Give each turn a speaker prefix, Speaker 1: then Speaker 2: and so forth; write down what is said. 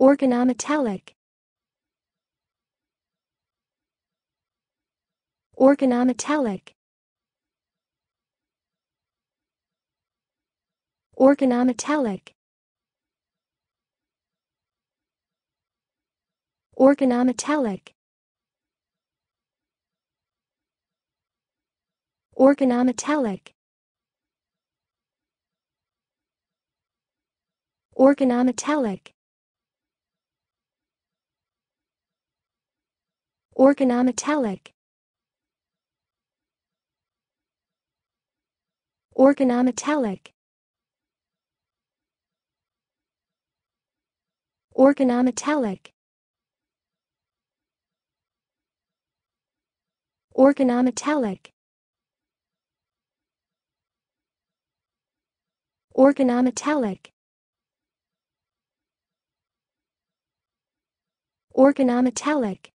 Speaker 1: Organometallic Organometallic Organometallic Organometallic Organometallic Organometallic organometallic organometallic organometallic organometallic organometallic organometallic